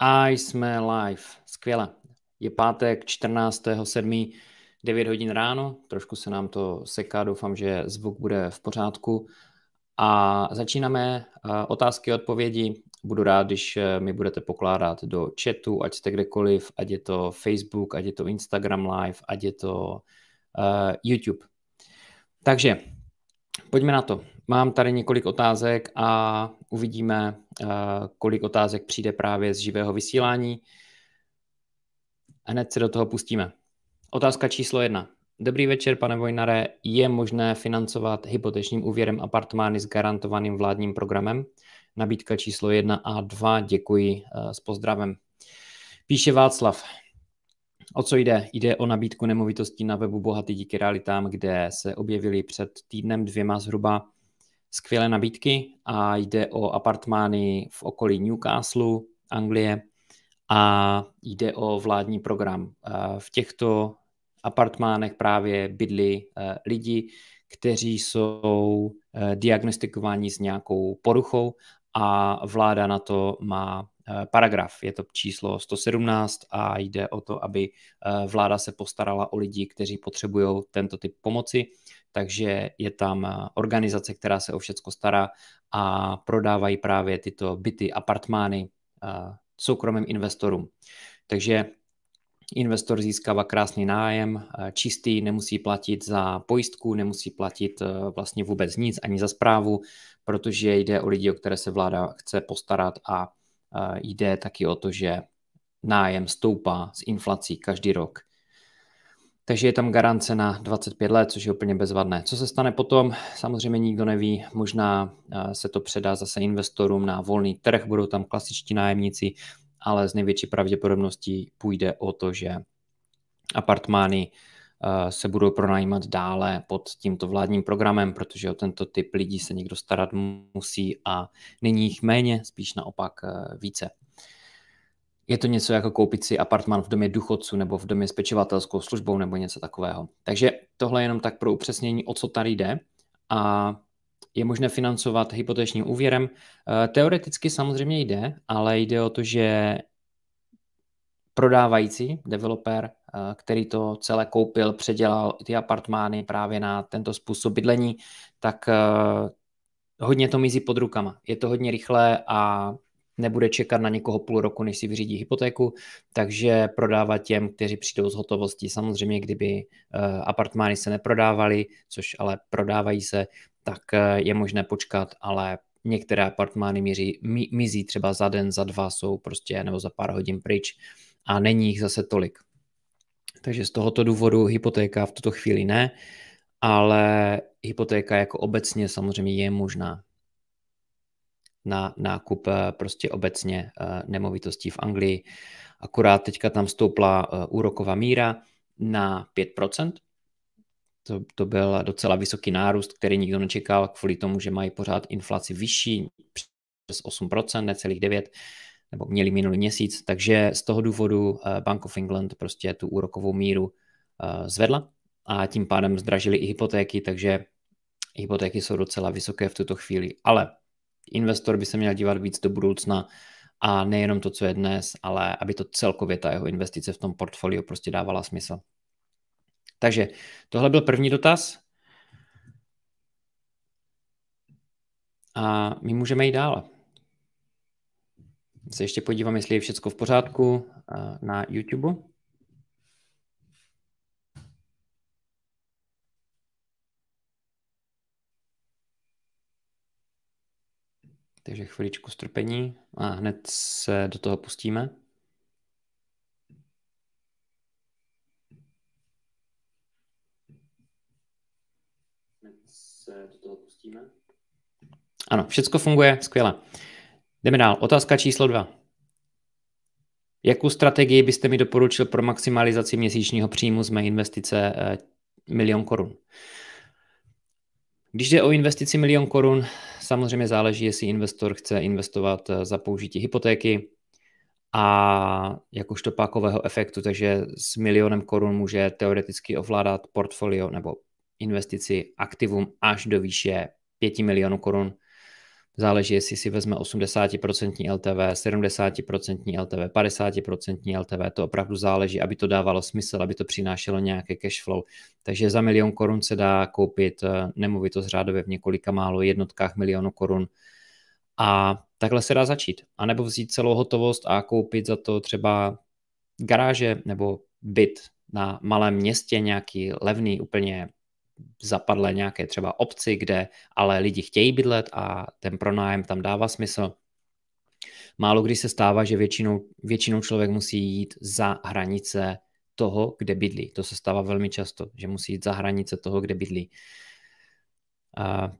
A jsme live. Skvěle. Je pátek 14.7. 9 hodin ráno. Trošku se nám to seká. Doufám, že zvuk bude v pořádku. A začínáme eh, otázky a odpovědi. Budu rád, když eh, mi budete pokládat do chatu, ať jste kdekoliv, ať je to Facebook, ať je to Instagram Live, ať je to uh, YouTube. Takže pojďme na to. Mám tady několik otázek a uvidíme, eh, kolik otázek přijde právě z živého vysílání. Hned se do toho pustíme. Otázka číslo jedna. Dobrý večer, pane Vojnare. Je možné financovat hypotečním úvěrem apartmány s garantovaným vládním programem? Nabídka číslo 1 a 2. Děkuji eh, s pozdravem. Píše Václav. O co jde? Jde o nabídku nemovitostí na webu Bohatý díky realitám, kde se objevily před týdnem dvěma zhruba skvělé nabídky a jde o apartmány v okolí Newcastle, Anglie a jde o vládní program. V těchto apartmánech právě bydli e, lidi, kteří jsou e, diagnostikováni s nějakou poruchou a vláda na to má Eh, paragraf. Je to číslo 117 a jde o to, aby eh, vláda se postarala o lidi, kteří potřebují tento typ pomoci. Takže je tam eh, organizace, která se o všecko stará a prodávají právě tyto byty, apartmány soukromým investorům. Takže investor získává krásný nájem, čistý, nemusí platit za pojistku, nemusí platit vlastně vůbec nic, ani za zprávu, protože jde o lidi, o které se vláda chce postarat a jde taky o to, že nájem stoupá s inflací každý rok. Takže je tam garance na 25 let, což je úplně bezvadné. Co se stane potom, samozřejmě nikdo neví. Možná eh, se to předá zase investorům na volný trh, budou tam klasičtí nájemníci, ale z největší pravděpodobností půjde o to, že apartmány Eh, se budou pronajímat dále pod tímto vládním programem, protože o tento typ lidí se někdo starat musí a není jich méně, spíš naopak eh, více. Je to něco jako koupit si apartman v domě důchodců nebo v domě s pečovatelskou službou nebo něco takového. Takže tohle je jenom tak pro upřesnění, o co tady jde. A je možné financovat hypotečním úvěrem. Eh, teoreticky samozřejmě jde, ale jde o to, že prodávající, developer, eh, který to celé koupil, předělal ty apartmány právě na tento způsob bydlení, tak eh, hodně to mizí pod rukama. Je to hodně rychlé a nebude čekat na někoho půl roku, než si vyřídí hypotéku, takže prodávat těm, kteří přijdou z hotovosti, Samozřejmě, kdyby eh, apartmány se neprodávaly, což ale prodávají se, tak je možné počkat, ale některé apartmány míří, mizí třeba za den, za dva jsou prostě nebo za pár hodin pryč a není jich zase tolik. Takže z tohoto důvodu hypotéka v tuto chvíli ne, ale hypotéka jako obecně samozřejmě je možná na nákup eh, prostě obecně eh, nemovitostí v Anglii. Akurát teďka tam stoupla eh, úroková míra na to, to byl docela vysoký nárůst, který nikdo nečekal kvůli tomu, že mají pořád inflaci vyšší přes 8%, necelých 9%, nebo měli minulý měsíc, takže z toho důvodu eh, Bank of England prostě tu úrokovou míru eh, zvedla a tím pádem zdražili i hypotéky, takže hypotéky jsou docela vysoké v tuto chvíli. Ale investor by se měl dívat víc do budoucna a nejenom to, co je dnes, ale aby to celkově ta jeho investice v tom portfoliu prostě dávala smysl. Takže tohle byl první dotaz. A my můžeme jít dál. Se ještě podívám, jestli je všechno v pořádku eh, na YouTube. Takže chviličku strpení a hned se do toho pustíme. Pustíme. Ano, všechno funguje skvěle. Jdeme dál. Otázka číslo dva. Jakou strategii byste mi doporučil pro maximalizaci měsíčního příjmu z mé investice eh, milion korun? Když jde o investici milion korun, samozřejmě záleží, jestli investor chce investovat eh, za použití hypotéky a jakožto pákového efektu, takže s milionem korun může teoreticky ovládat portfolio nebo investici aktivum až do výše 5 milionů korun. Záleží, jestli si vezme 80% LTV, 70% LTV, 50% LTV, to opravdu záleží, aby to dávalo smysl, aby to přinášelo nějaké cash flow. Takže za milion korun se dá koupit eh, nemovitost řádově v několika málo jednotkách milionů korun. A takhle se dá začít. A nebo vzít celou hotovost a koupit za to třeba garáže nebo byt na malém městě, nějaký levný, úplně zapadlé nějaké třeba obci, kde ale lidi chtějí bydlet a ten pronájem tam dává smysl. Málo kdy se stává, že většinou, většinou člověk musí jít za hranice toho, kde bydlí. To se stává velmi často, že musí jít za hranice toho, kde bydlí. A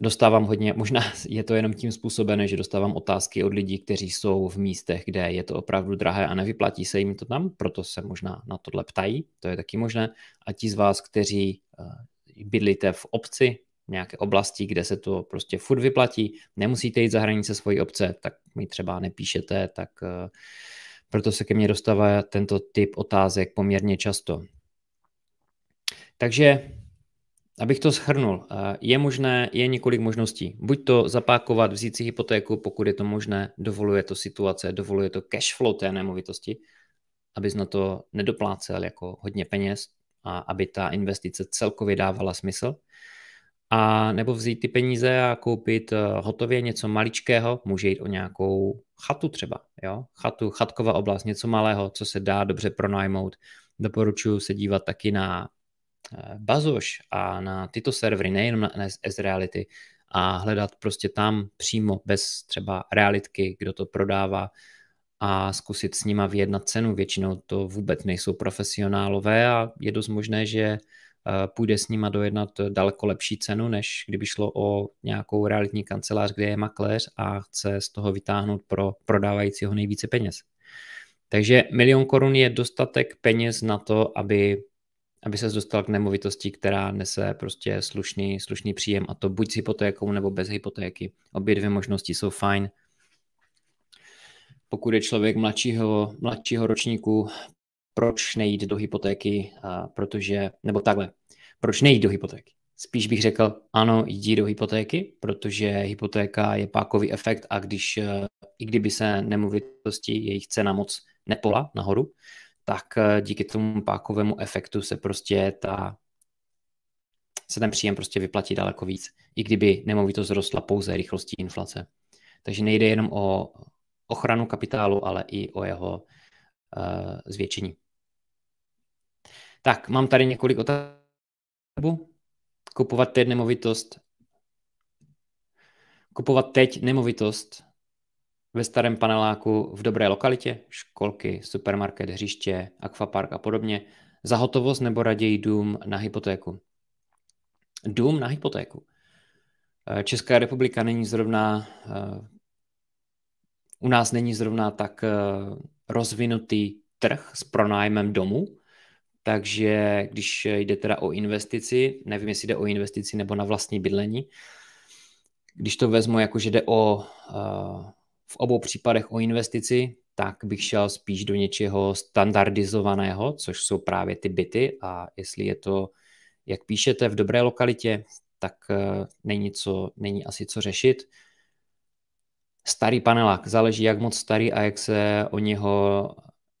dostávám hodně, možná je to jenom tím způsobené, že dostávám otázky od lidí, kteří jsou v místech, kde je to opravdu drahé a nevyplatí se jim to tam, proto se možná na tohle ptají, to je taky možné. A ti z vás, kteří eh, bydlíte v obci, nějaké oblasti, kde se to prostě furt vyplatí, nemusíte jít za hranice svojí obce, tak mi třeba nepíšete, tak eh, proto se ke mně dostává tento typ otázek poměrně často. Takže, abych to shrnul, eh, je možné, je několik možností. Buď to zapákovat, vzít si hypotéku, pokud je to možné, dovoluje to situace, dovoluje to cash flow té nemovitosti, abys na to nedoplácel jako hodně peněz, a aby ta investice celkově dávala smysl. A nebo vzít ty peníze a koupit eh, hotově něco maličkého, může jít o nějakou chatu třeba, jo? Chatu, chatková oblast, něco malého, co se dá dobře pronajmout. Doporučuji se dívat taky na eh, Bazoš a na tyto servery, nejenom na NSS Reality, a hledat prostě tam přímo, bez třeba realitky, kdo to prodává, a zkusit s nima vyjednat cenu. Většinou to vůbec nejsou profesionálové a je dost možné, že eh, půjde s nima dojednat daleko lepší cenu, než kdyby šlo o nějakou realitní kancelář, kde je makléř a chce z toho vytáhnout pro prodávajícího nejvíce peněz. Takže milion korun je dostatek peněz na to, aby, aby se dostal k nemovitosti, která nese prostě slušný, slušný příjem a to buď s hypotékou nebo bez hypotéky. Obě dvě možnosti jsou fajn pokud je člověk mladšího, mladšího ročníku, proč nejít do hypotéky, a protože, nebo takhle, proč nejít do hypotéky? Spíš bych řekl, ano, jdi do hypotéky, protože hypotéka je pákový efekt a když, e, i kdyby se nemovitosti, jejich cena moc nepola nahoru, tak e, díky tomu pákovému efektu se prostě ta se ten příjem prostě vyplatí daleko víc, i kdyby nemovitost rostla pouze rychlostí inflace. Takže nejde jenom o ochranu kapitálu, ale i o jeho uh, zvětšení. Tak, mám tady několik otázek. Kupovat teď nemovitost. Kupovat teď nemovitost ve starém paneláku v dobré lokalitě, školky, supermarket, hřiště, akvapark a podobně, za hotovost nebo raději dům na hypotéku? Dům na hypotéku. Eh, Česká republika není zrovna eh, u nás není zrovna tak eh, rozvinutý trh s pronájmem domu, takže když jde teda o investici, nevím, jestli jde o investici nebo na vlastní bydlení, když to vezmu jako, že jde o, eh, v obou případech o investici, tak bych šel spíš do něčeho standardizovaného, což jsou právě ty byty a jestli je to, jak píšete, v dobré lokalitě, tak eh, není, co, není asi co řešit starý panelák, záleží jak moc starý a jak se o něho,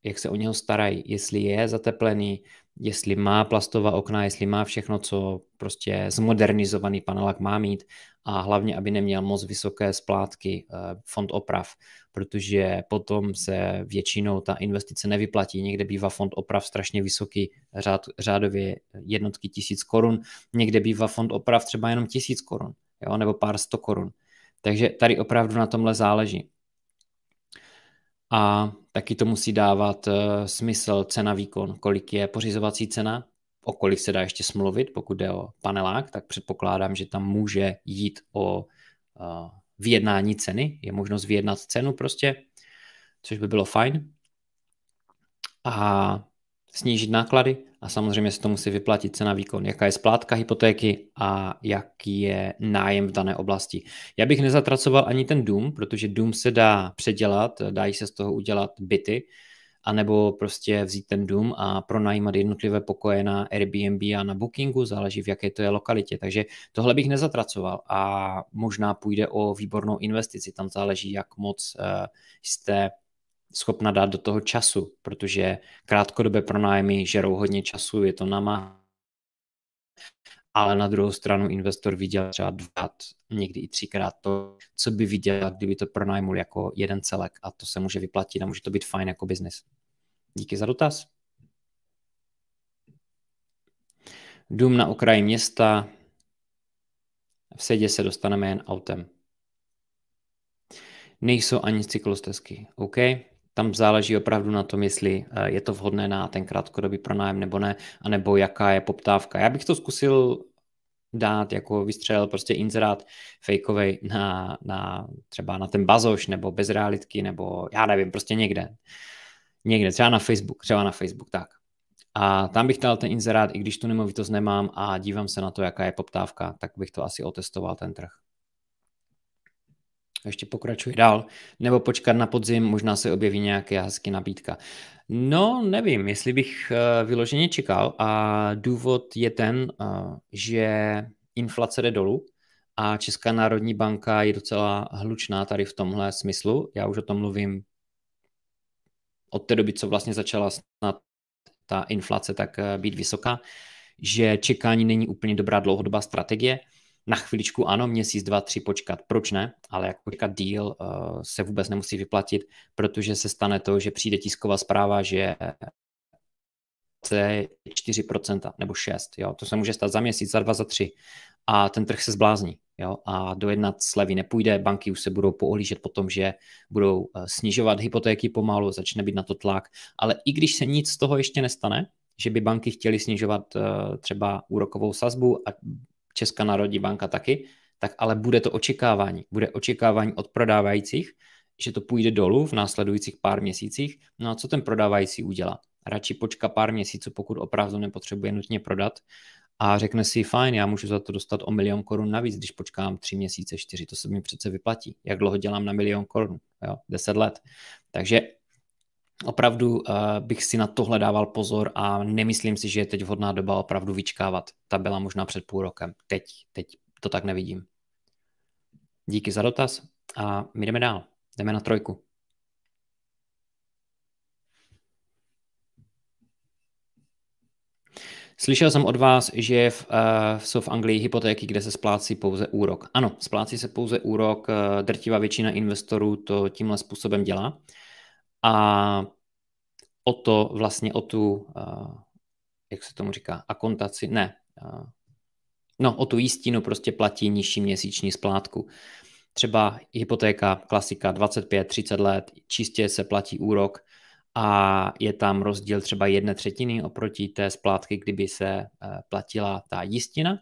jak se o něho starají, jestli je zateplený, jestli má plastová okna, jestli má všechno, co prostě zmodernizovaný panelák má mít a hlavně, aby neměl moc vysoké splátky eh, fond oprav, protože potom se většinou ta investice nevyplatí. Někde bývá fond oprav strašně vysoký, řád, řádově jednotky tisíc korun, někde bývá fond oprav třeba jenom tisíc korun, jo, nebo pár sto korun. Takže tady opravdu na tomhle záleží. A taky to musí dávat eh, smysl cena-výkon, kolik je pořizovací cena, o kolik se dá ještě smluvit, pokud jde o panelák, tak předpokládám, že tam může jít o eh, vyjednání ceny, je možnost vyjednat cenu prostě, což by bylo fajn. A snížit náklady a samozřejmě se to musí vyplatit cena výkon, jaká je splátka hypotéky a jaký je nájem v dané oblasti. Já bych nezatracoval ani ten dům, protože dům se dá předělat, dají se z toho udělat byty, anebo prostě vzít ten dům a pronajímat jednotlivé pokoje na Airbnb a na Bookingu, záleží v jaké to je lokalitě. Takže tohle bych nezatracoval a možná půjde o výbornou investici, tam záleží, jak moc eh, jste schopna dát do toho času, protože krátkodobé pronájmy žerou hodně času, je to namá. Ale na druhou stranu investor viděl třeba dvakrát, někdy i třikrát to, co by viděl, kdyby to pronajmul jako jeden celek a to se může vyplatit a může to být fajn jako biznis. Díky za dotaz. Dům na okraji města, v sedě se dostaneme jen autem. Nejsou ani cyklostezky. OK tam záleží opravdu na tom, jestli eh, je to vhodné na ten krátkodobý pronájem nebo ne, anebo jaká je poptávka. Já bych to zkusil dát jako vystřelil prostě inzerát fejkovej na, na třeba na ten bazoš nebo bez realitky nebo já nevím, prostě někde. Někde, třeba na Facebook, třeba na Facebook, tak. A tam bych dal ten inzerát, i když tu nemovitost nemám a dívám se na to, jaká je poptávka, tak bych to asi otestoval ten trh ještě pokračuji dál, nebo počkat na podzim, možná se objeví nějaká hezky nabídka. No, nevím, jestli bych eh, vyloženě čekal a důvod je ten, eh, že inflace jde dolů a Česká národní banka je docela hlučná tady v tomhle smyslu. Já už o tom mluvím od té doby, co vlastně začala snad ta inflace tak eh, být vysoká, že čekání není úplně dobrá dlouhodobá strategie – na chviličku ano, měsíc, dva, tři počkat, proč ne, ale jak počkat díl eh, se vůbec nemusí vyplatit, protože se stane to, že přijde tisková zpráva, že je 4% nebo 6%, jo? to se může stát za měsíc, za dva, za tři a ten trh se zblázní jo? a dojednat slevy nepůjde, banky už se budou poohlížet po tom, že budou eh, snižovat hypotéky pomalu, začne být na to tlak, ale i když se nic z toho ještě nestane, že by banky chtěly snižovat eh, třeba úrokovou sazbu a Česká národní banka taky, tak ale bude to očekávání. Bude očekávání od prodávajících, že to půjde dolů v následujících pár měsících. No a co ten prodávající udělá? Radši počká pár měsíců, pokud opravdu nepotřebuje nutně prodat a řekne si, fajn, já můžu za to dostat o milion korun navíc, když počkám tři měsíce, čtyři, to se mi přece vyplatí. Jak dlouho dělám na milion korun? Jo, deset let. Takže opravdu uh, bych si na tohle dával pozor a nemyslím si, že je teď vhodná doba opravdu vyčkávat. Ta byla možná před půl rokem. Teď, teď to tak nevidím. Díky za dotaz a my jdeme dál. Jdeme na trojku. Slyšel jsem od vás, že v, uh, jsou v Anglii hypotéky, kde se splácí pouze úrok. Ano, splácí se pouze úrok, uh, drtivá většina investorů to tímhle způsobem dělá a o to vlastně o tu, jak se tomu říká, akontaci, ne, no o tu jistinu prostě platí nižší měsíční splátku. Třeba hypotéka, klasika 25-30 let, čistě se platí úrok a je tam rozdíl třeba jedné třetiny oproti té splátky, kdyby se e, platila ta jistina.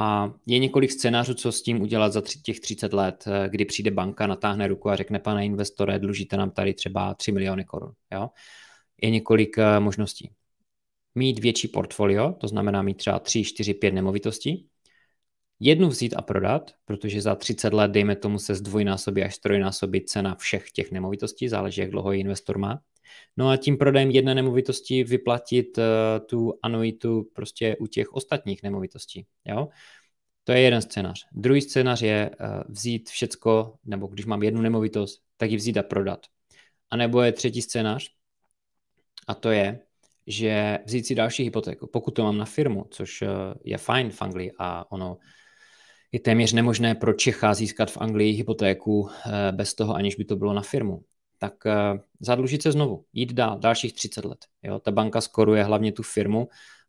A je několik scénářů, co s tím udělat za těch 30 let, eh, kdy přijde banka, natáhne ruku a řekne, pane investore, dlužíte nám tady třeba 3 miliony korun. Jo? Je několik eh, možností. Mít větší portfolio, to znamená mít třeba 3, 4, 5 nemovitostí, jednu vzít a prodat, protože za 30 let, dejme tomu, se zdvojnásobí až trojnásobí cena všech těch nemovitostí, záleží, jak dlouho je investor má. No a tím prodejem jedné nemovitosti vyplatit eh, tu anuitu prostě u těch ostatních nemovitostí. Jo? To je jeden scénář. Druhý scénář je eh, vzít všecko, nebo když mám jednu nemovitost, tak ji vzít a prodat. A nebo je třetí scénář, a to je, že vzít si další hypotéku. Pokud to mám na firmu, což eh, je fajn v Anglii a ono je téměř nemožné pro Čecha získat v Anglii hypotéku bez toho, aniž by to bylo na firmu tak eh, zadlužit se znovu, jít dál, dalších 30 let. Jo? Ta banka skoruje hlavně tu firmu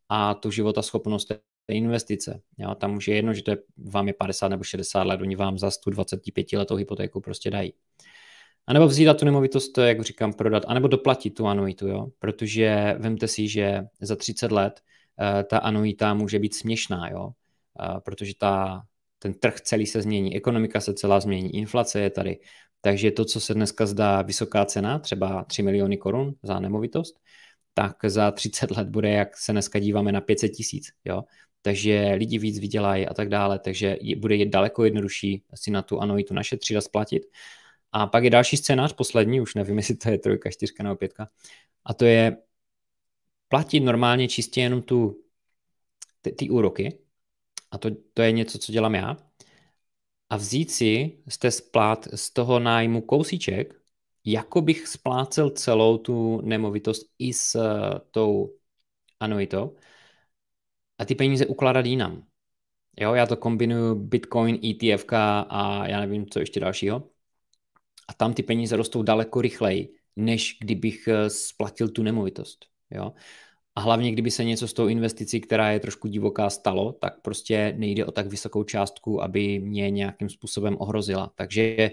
a tu schopnost té investice. Jo? Tam už je jedno, že to je, vám je 50 nebo 60 let, oni vám za 125 letou hypotéku prostě dají. A nebo vzít tu nemovitost, jak říkám, prodat, anebo doplatit tu anuitu, jo? protože vemte si, že za 30 let uh, ta anuita může být směšná, jo? Uh, protože ta, ten trh celý se změní, ekonomika se celá změní, inflace je tady, takže to, co se dneska zdá vysoká cena, třeba 3 miliony korun za nemovitost, tak za 30 let bude, jak se dneska díváme, na 500 tisíc. Jo? Takže lidi víc vydělají a tak dále, takže bude je daleko jednodušší si na tu anuitu našetřit a splatit. A pak je další scénář, poslední, už nevím, jestli to je trojka, čtyřka nebo pětka, a to je platit normálně čistě jenom tu, ty, ty úroky, a to, to je něco, co dělám já, a vzít si z, té splát, z toho nájmu kousíček, jako bych splácel celou tu nemovitost i s eh, tou anuitou a ty peníze ukládat jinam. Jo, já to kombinuju Bitcoin, ETF a já nevím, co ještě dalšího. A tam ty peníze rostou daleko rychleji, než kdybych eh, splatil tu nemovitost. Jo? A hlavně, kdyby se něco s tou investicí, která je trošku divoká, stalo, tak prostě nejde o tak vysokou částku, aby mě nějakým způsobem ohrozila. Takže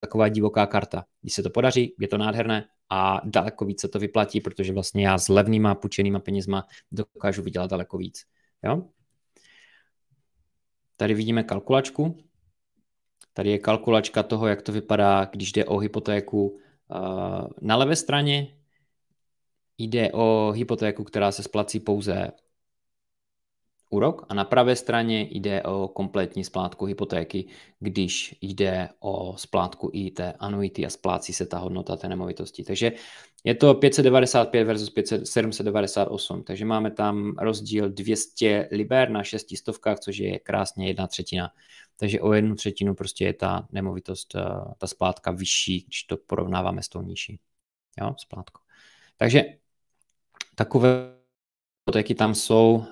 taková divoká karta. Když se to podaří, je to nádherné a daleko víc se to vyplatí, protože vlastně já s levnýma půjčenýma penězma dokážu vydělat daleko víc. Jo? Tady vidíme kalkulačku. Tady je kalkulačka toho, jak to vypadá, když jde o hypotéku. Eh, na levé straně Jde o hypotéku, která se splací pouze úrok a na pravé straně jde o kompletní splátku hypotéky, když jde o splátku i té anuity a splácí se ta hodnota té nemovitosti. Takže je to 595 versus 5798, 798, takže máme tam rozdíl 200 liber na 600, což je krásně jedna třetina. Takže o jednu třetinu prostě je ta nemovitost, eh, ta splátka vyšší, když to porovnáváme s tou nižší. Jo, splátkou. Takže Takové hypotéky tam jsou,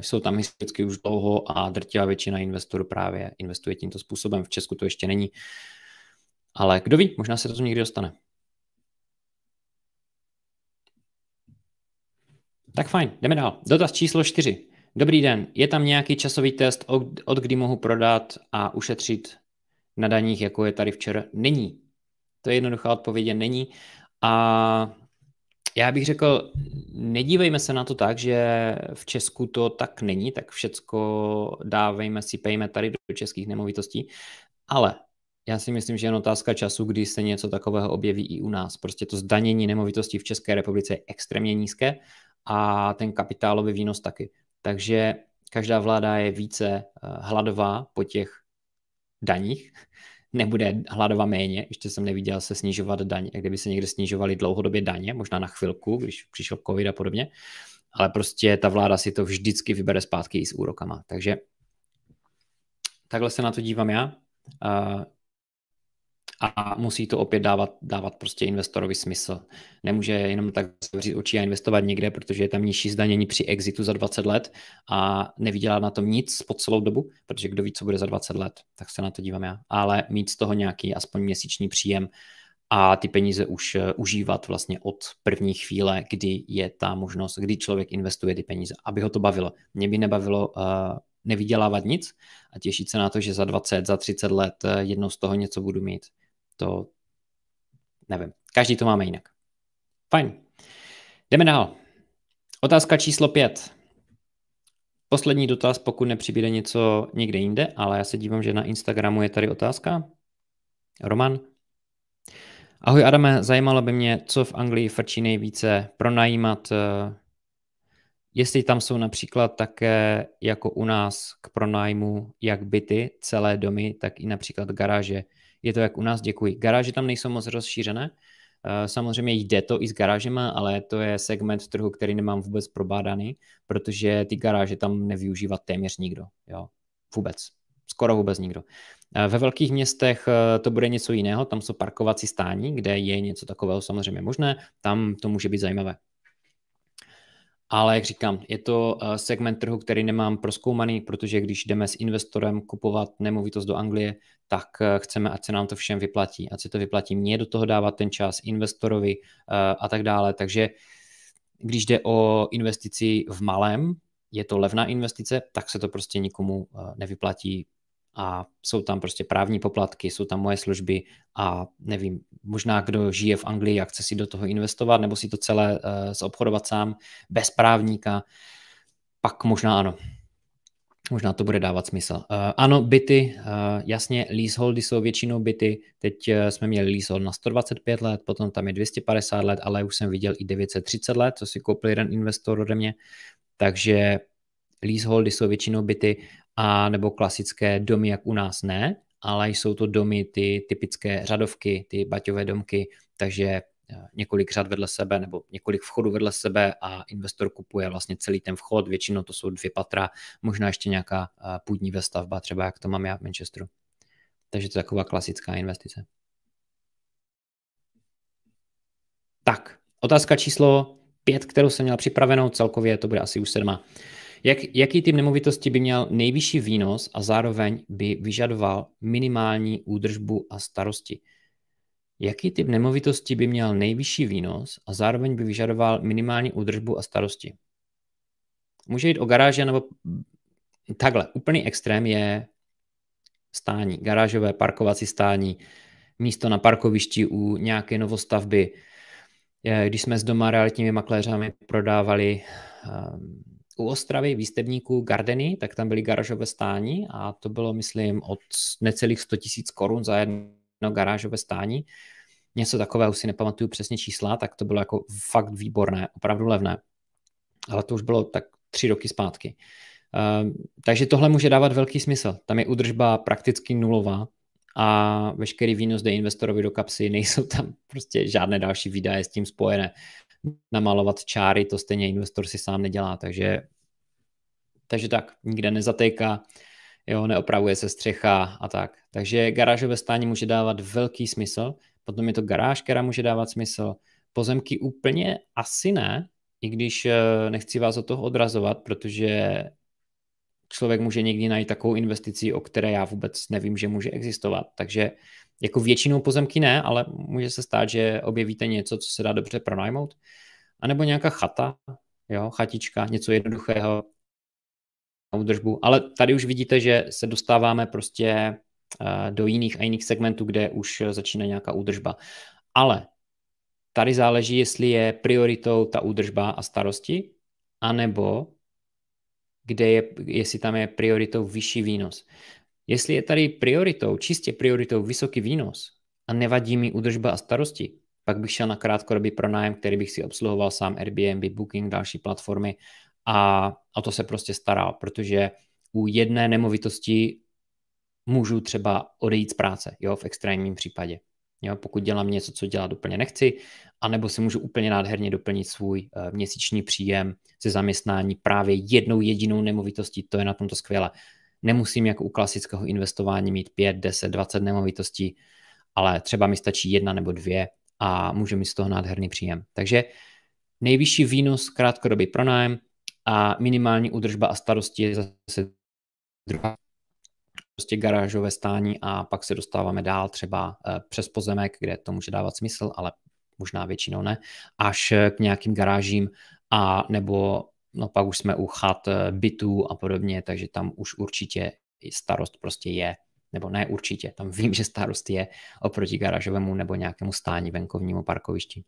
jsou tam historicky už dlouho a drtivá většina investorů právě investuje tímto způsobem. V Česku to ještě není. Ale kdo ví, možná se to někdy dostane. Tak fajn, jdeme dál. Dotaz číslo 4. Dobrý den, je tam nějaký časový test, od, od kdy mohu prodat a ušetřit na daních, jako je tady včera? Není. To je jednoduchá odpověď, není. A já bych řekl, nedívejme se na to tak, že v Česku to tak není, tak všecko dávejme, pejme tady do českých nemovitostí, ale já si myslím, že je otázka času, kdy se něco takového objeví i u nás. Prostě to zdanění nemovitostí v České republice je extrémně nízké a ten kapitálový výnos taky. Takže každá vláda je více eh, hladová po těch daních, nebude hladova méně, ještě jsem neviděl se snižovat daně, kdyby se někde snižovaly dlouhodobě daně, možná na chvilku, když přišel covid a podobně, ale prostě ta vláda si to vždycky vybere zpátky i s úrokama, takže takhle se na to dívám já a musí to opět dávat, dávat prostě investorovi smysl. Nemůže jenom tak zavřít oči a investovat někde, protože je tam nižší zdanění při exitu za 20 let a nevydělá na tom nic po celou dobu, protože kdo ví, co bude za 20 let, tak se na to dívám já. Ale mít z toho nějaký aspoň měsíční příjem a ty peníze už eh, užívat vlastně od první chvíle, kdy je ta možnost, kdy člověk investuje ty peníze, aby ho to bavilo. Mě by nebavilo eh, nevydělávat nic a těšit se na to, že za 20, za 30 let eh, jednou z toho něco budu mít to nevím. Každý to máme jinak. Fajn. Jdeme dál. Otázka číslo pět. Poslední dotaz, pokud nepřibíde něco někde jinde, ale já se dívám, že na Instagramu je tady otázka. Roman. Ahoj Adame, zajímalo by mě, co v Anglii frčí nejvíce pronajímat, eh, jestli tam jsou například také jako u nás k pronájmu jak byty, celé domy, tak i například garáže je to jak u nás, děkuji. Garáže tam nejsou moc rozšířené, eh, Samozřejmě jde to i s garážema, ale to je segment trhu, který nemám vůbec probádaný, protože ty garáže tam nevyužívá téměř nikdo. Jo? Vůbec. Skoro vůbec nikdo. Eh, ve velkých městech eh, to bude něco jiného, tam jsou parkovací stání, kde je něco takového samozřejmě možné, tam to může být zajímavé. Ale jak říkám, je to eh, segment trhu, který nemám proskoumaný, protože když jdeme s investorem kupovat nemovitost do Anglie, tak eh, chceme, ať se nám to všem vyplatí. Ať se to vyplatí mně do toho dávat ten čas, investorovi eh, a tak dále. Takže když jde o investici v malém, je to levná investice, tak se to prostě nikomu nevyplatí a jsou tam prostě právní poplatky, jsou tam moje služby a nevím, možná kdo žije v Anglii a chce si do toho investovat nebo si to celé uh, zobchodovat sám bez právníka, pak možná ano. Možná to bude dávat smysl. Uh, ano, byty, uh, jasně, leaseholdy jsou většinou byty. Teď uh, jsme měli leasehold na 125 let, potom tam je 250 let, ale už jsem viděl i 930 let, co si koupil jeden investor ode mě. Takže leaseholdy jsou většinou byty, a nebo klasické domy, jak u nás ne, ale jsou to domy, ty typické řadovky, ty baťové domky, takže eh, několik řad vedle sebe nebo několik vchodů vedle sebe a investor kupuje vlastně celý ten vchod, většinou to jsou dvě patra, možná ještě nějaká eh, půdní vestavba, třeba jak to mám já v Manchesteru. Takže to je taková klasická investice. Tak, otázka číslo pět, kterou jsem měl připravenou, celkově to bude asi už sedma. Jak, jaký typ nemovitosti by měl nejvyšší výnos a zároveň by vyžadoval minimální údržbu a starosti? Jaký typ nemovitosti by měl nejvyšší výnos a zároveň by vyžadoval minimální údržbu a starosti? Může jít o garáže nebo takhle. Úplný extrém je stání, garážové parkovací stání, místo na parkovišti u nějaké novostavby. Eh, když jsme s doma realitními makléřami prodávali ehm, u Ostravy výstebníků Gardeny, tak tam byly garážové stání a to bylo, myslím, od necelých 100 tisíc korun za jedno garážové stání. Něco takového si nepamatuju přesně čísla, tak to bylo jako fakt výborné, opravdu levné. Ale to už bylo tak tři roky zpátky. Ehm, takže tohle může dávat velký smysl. Tam je udržba prakticky nulová a veškerý výnos jde investorovi do kapsy, nejsou tam prostě žádné další výdaje s tím spojené namalovat čáry, to stejně investor si sám nedělá, takže, takže tak, nikde nezatejká, jo, neopravuje se střecha a tak. Takže garážové stání může dávat velký smysl, potom je to garáž, která může dávat smysl, pozemky úplně asi ne, i když eh, nechci vás od toho odrazovat, protože člověk může někdy najít takovou investici, o které já vůbec nevím, že může existovat. Takže jako většinou pozemky ne, ale může se stát, že objevíte něco, co se dá dobře pronajmout. A nebo nějaká chata, jo, chatička, něco jednoduchého na údržbu. Ale tady už vidíte, že se dostáváme prostě eh, do jiných a jiných segmentů, kde už začíná nějaká údržba. Ale tady záleží, jestli je prioritou ta údržba a starosti, anebo kde je, jestli tam je prioritou vyšší výnos. Jestli je tady prioritou, čistě prioritou vysoký výnos a nevadí mi udržba a starosti, pak bych šel na krátkodobý pronájem, který bych si obsluhoval sám Airbnb, Booking, další platformy a o to se prostě staral, protože u jedné nemovitosti můžu třeba odejít z práce, jo, v extrémním případě. Jo, pokud dělám něco, co dělat úplně nechci, anebo si můžu úplně nádherně doplnit svůj eh, měsíční příjem ze zaměstnání právě jednou jedinou nemovitostí, to je na tomto skvěle. Nemusím jako u klasického investování mít 5, 10, 20 nemovitostí, ale třeba mi stačí jedna nebo dvě a může mít z toho nádherný příjem. Takže nejvyšší výnos krátkodobý pronájem a minimální údržba a starosti je zase druhá prostě garážové stání a pak se dostáváme dál třeba eh, přes pozemek, kde to může dávat smysl, ale možná většinou ne, až eh, k nějakým garážím a nebo no pak už jsme u chat, eh, bytů a podobně, takže tam už určitě starost prostě je, nebo ne určitě, tam vím, že starost je oproti garážovému nebo nějakému stání venkovnímu parkovišti.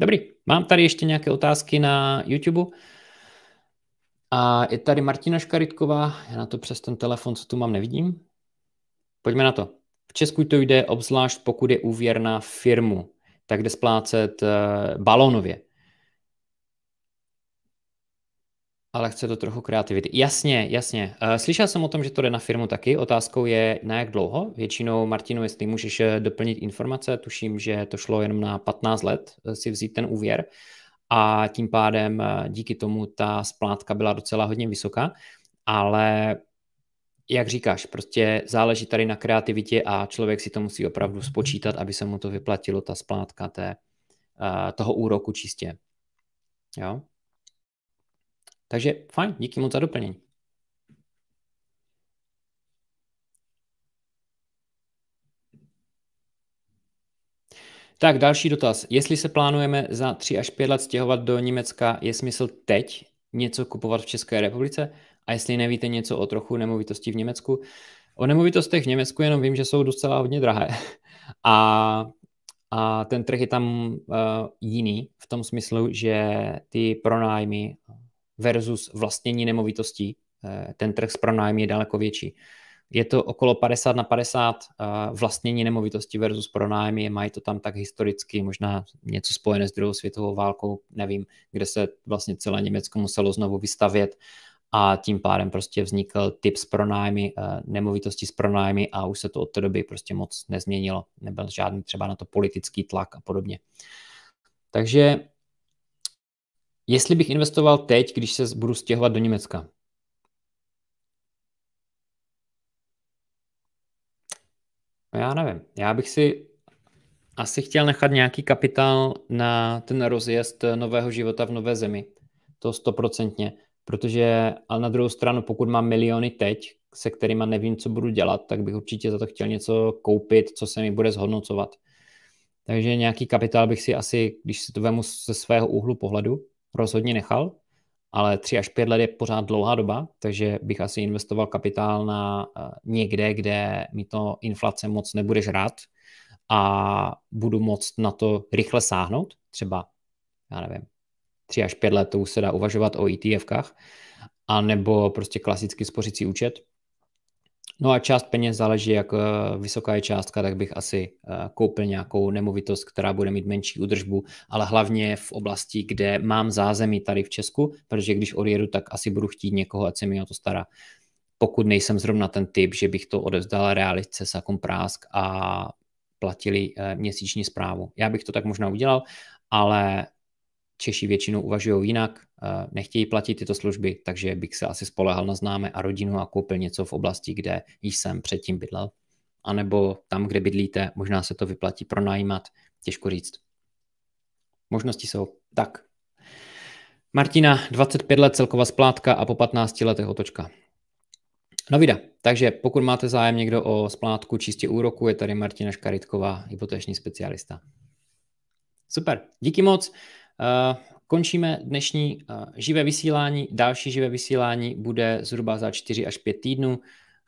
Dobrý, mám tady ještě nějaké otázky na YouTube. A je tady Martina Škaritková, já na to přes ten telefon, co tu mám, nevidím. Pojďme na to. V Česku to jde obzvlášť, pokud je úvěr na firmu, tak jde splácet eh, balónově. Ale chce to trochu kreativity. Jasně, jasně. Eh, slyšel jsem o tom, že to jde na firmu taky. Otázkou je, na jak dlouho. Většinou, Martinu, jestli můžeš eh, doplnit informace, tuším, že to šlo jenom na 15 let si vzít ten úvěr a tím pádem eh, díky tomu ta splátka byla docela hodně vysoká, ale jak říkáš, prostě záleží tady na kreativitě a člověk si to musí opravdu mhm. spočítat, aby se mu to vyplatilo, ta splátka té, eh, toho úroku čistě. Jo? Takže fajn, díky moc za doplnění. Tak další dotaz. Jestli se plánujeme za 3 až 5 let stěhovat do Německa, je smysl teď něco kupovat v České republice? A jestli nevíte něco o trochu nemovitostí v Německu? O nemovitostech v Německu jenom vím, že jsou docela hodně drahé. A, a ten trh je tam uh, jiný v tom smyslu, že ty pronájmy versus vlastnění nemovitostí, uh, ten trh s pronájmy je daleko větší. Je to okolo 50 na 50 eh, vlastnění nemovitosti versus pronájmy, mají to tam tak historicky, možná něco spojené s druhou světovou válkou, nevím, kde se vlastně celé Německo muselo znovu vystavět a tím pádem prostě vznikl typ s pronájmy, eh, nemovitosti s pronájmy a už se to od té doby prostě moc nezměnilo. Nebyl žádný třeba na to politický tlak a podobně. Takže jestli bych investoval teď, když se budu stěhovat do Německa, No já nevím. Já bych si asi chtěl nechat nějaký kapitál na ten rozjezd nového života v nové zemi. To stoprocentně. Protože, ale na druhou stranu, pokud mám miliony teď, se kterými nevím, co budu dělat, tak bych určitě za to chtěl něco koupit, co se mi bude zhodnocovat. Takže nějaký kapitál bych si asi, když si to vemu ze svého úhlu pohledu, rozhodně nechal ale tři až pět let je pořád dlouhá doba, takže bych asi investoval kapitál na eh, někde, kde mi to inflace moc nebude žrát a budu moct na to rychle sáhnout, třeba, já nevím, tři až pět let to už se dá uvažovat o ETFkách, a nebo prostě klasicky spořící účet, No a část peněz záleží, jak eh, vysoká je částka, tak bych asi eh, koupil nějakou nemovitost, která bude mít menší údržbu, ale hlavně v oblasti, kde mám zázemí tady v Česku, protože když odjedu, tak asi budu chtít někoho, ať se mi o to stará. Pokud nejsem zrovna ten typ, že bych to odevzdal realitce s prásk a platili eh, měsíční zprávu. Já bych to tak možná udělal, ale Češi většinou uvažují jinak, Eh, nechtějí platit tyto služby, takže bych se asi spolehal na známé a rodinu a koupil něco v oblasti, kde již jsem předtím bydlel. A nebo tam, kde bydlíte, možná se to vyplatí pronajímat, těžko říct. Možnosti jsou tak. Martina, 25 let celková splátka a po 15 letech otočka. No vida, takže pokud máte zájem někdo o splátku čistě úroku, je tady Martina Škaritková, hypoteční specialista. Super, díky moc. Uh, Končíme dnešní eh, živé vysílání. Další živé vysílání bude zhruba za 4 až 5 týdnů.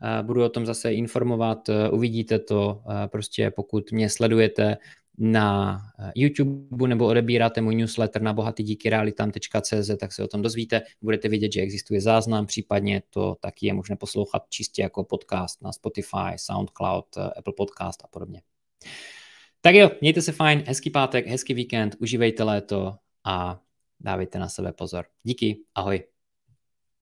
Eh, budu o tom zase informovat. Eh, uvidíte to prostě, pokud mě sledujete na YouTube nebo odebíráte můj newsletter na Bohatý bohatydíkyrealitam.cz, tak se o tom dozvíte. Budete vidět, že existuje záznam, případně to taky je možné poslouchat čistě jako podcast na Spotify, SoundCloud, Apple Podcast a podobně. Tak jo, mějte se fajn, hezký pátek, hezký víkend, užívejte léto a dávejte na sebe pozor. Díky, ahoj.